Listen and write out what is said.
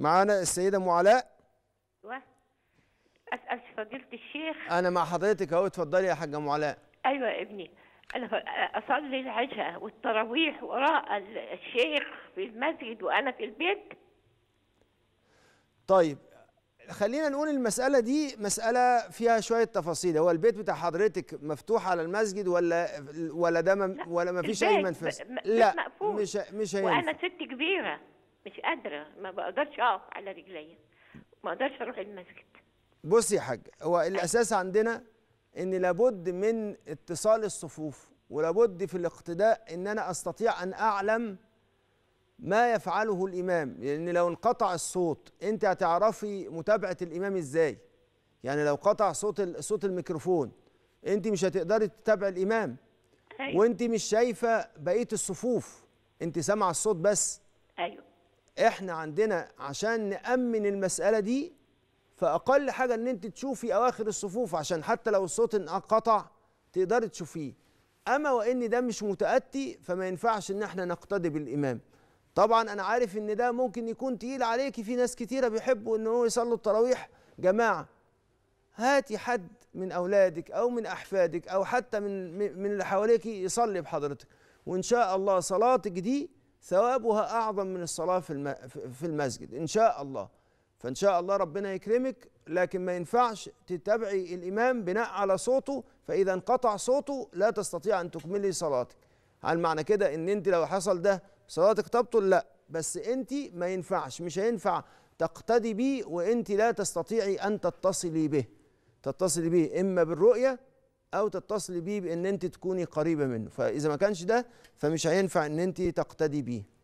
معانا السيدة أم علاء أسأل فضيلة الشيخ أنا مع حضرتك أهو اتفضلي يا حاجة أم علاء أيوة يا ابني أنا أصلي العشاء والتراويح وراء الشيخ في المسجد وأنا في البيت طيب خلينا نقول المسألة دي مسألة فيها شوية تفاصيل هو البيت بتاع حضرتك مفتوح على المسجد ولا ولا ده ولا ما فيش أي منفذ؟ لا مقفول. مش مش هينفع وأنا ست كبيرة مش قادره ما بقدرش اقف على رجليا ما اقدرش اروح المسجد بصي يا حاجة هو أيوة. الاساس عندنا ان لابد من اتصال الصفوف ولابد في الاقتداء ان انا استطيع ان اعلم ما يفعله الامام لان لو انقطع الصوت انت هتعرفي متابعه الامام ازاي يعني لو قطع صوت صوت الميكروفون انت مش هتقدري تتابعي الامام أيوة. وانت مش شايفه بقيه الصفوف انت سامعه الصوت بس ايوه احنا عندنا عشان نأمن المسألة دي فأقل حاجة إن أنت تشوفي أواخر الصفوف عشان حتى لو الصوت انقطع تقدري تشوفيه أما وإن ده مش متأتي فما ينفعش إن احنا نقتدي بالإمام طبعا أنا عارف إن ده ممكن يكون تقيل عليكي في ناس كتيرة بيحبوا إن هو يصلوا التراويح جماعة هاتي حد من أولادك أو من أحفادك أو حتى من من اللي حواليك يصلي بحضرتك وإن شاء الله صلاتك دي ثوابها أعظم من الصلاة في المسجد إن شاء الله فإن شاء الله ربنا يكرمك لكن ما ينفعش تتبعي الإمام بناء على صوته فإذا انقطع صوته لا تستطيع أن تكملي صلاتك هل معنى كده إن أنت لو حصل ده صلاتك تبطل لا بس أنت ما ينفعش مش هينفع تقتدي بيه وأنت لا تستطيعي أن تتصلي به تتصلي به إما بالرؤية او تتصلي بيه بان انت تكوني قريبه منه فاذا ما كانش ده فمش هينفع ان انت تقتدي بيه